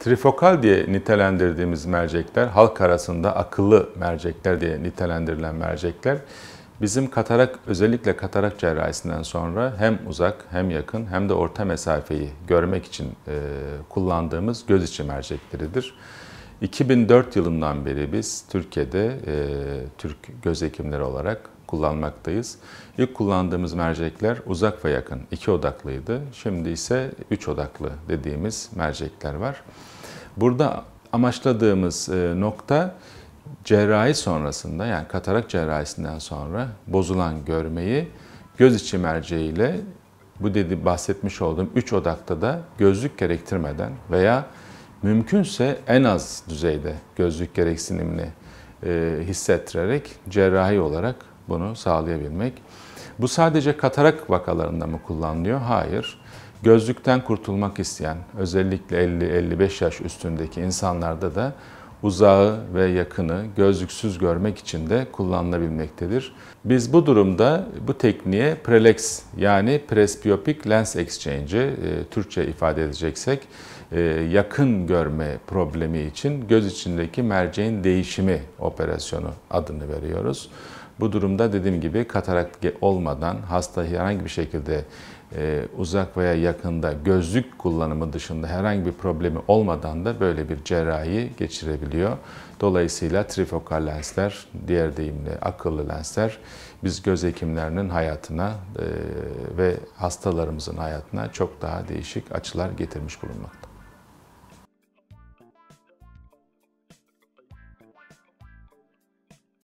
Trifokal diye nitelendirdiğimiz mercekler, halk arasında akıllı mercekler diye nitelendirilen mercekler, bizim katarak, özellikle katarak cerrahisinden sonra hem uzak hem yakın hem de orta mesafeyi görmek için kullandığımız göz içi mercekleridir. 2004 yılından beri biz Türkiye'de e, Türk göz hekimleri olarak kullanmaktayız. İlk kullandığımız mercekler uzak ve yakın, iki odaklıydı. Şimdi ise üç odaklı dediğimiz mercekler var. Burada amaçladığımız e, nokta cerrahi sonrasında yani katarak cerrahisinden sonra bozulan görmeyi göz içi merceğiyle bu dedi bahsetmiş olduğum üç odakta da gözlük gerektirmeden veya mümkünse en az düzeyde gözlük gereksinimini e, hissettirerek cerrahi olarak bunu sağlayabilmek. Bu sadece katarak vakalarında mı kullanılıyor? Hayır. Gözlükten kurtulmak isteyen özellikle 50-55 yaş üstündeki insanlarda da uzağı ve yakını gözlüksüz görmek için de kullanılabilmektedir. Biz bu durumda bu tekniğe prelex yani presbiopic lens exchange'i e, Türkçe ifade edeceksek e, yakın görme problemi için göz içindeki merceğin değişimi operasyonu adını veriyoruz. Bu durumda dediğim gibi katarak olmadan hasta herhangi bir şekilde e, uzak veya yakında gözlük kullanımı dışında herhangi bir problemi olmadan da böyle bir cerrahi geçirebiliyor. Dolayısıyla trifokal lensler, diğer deyimle akıllı lensler biz göz hekimlerinin hayatına e, ve hastalarımızın hayatına çok daha değişik açılar getirmiş bulunmakta.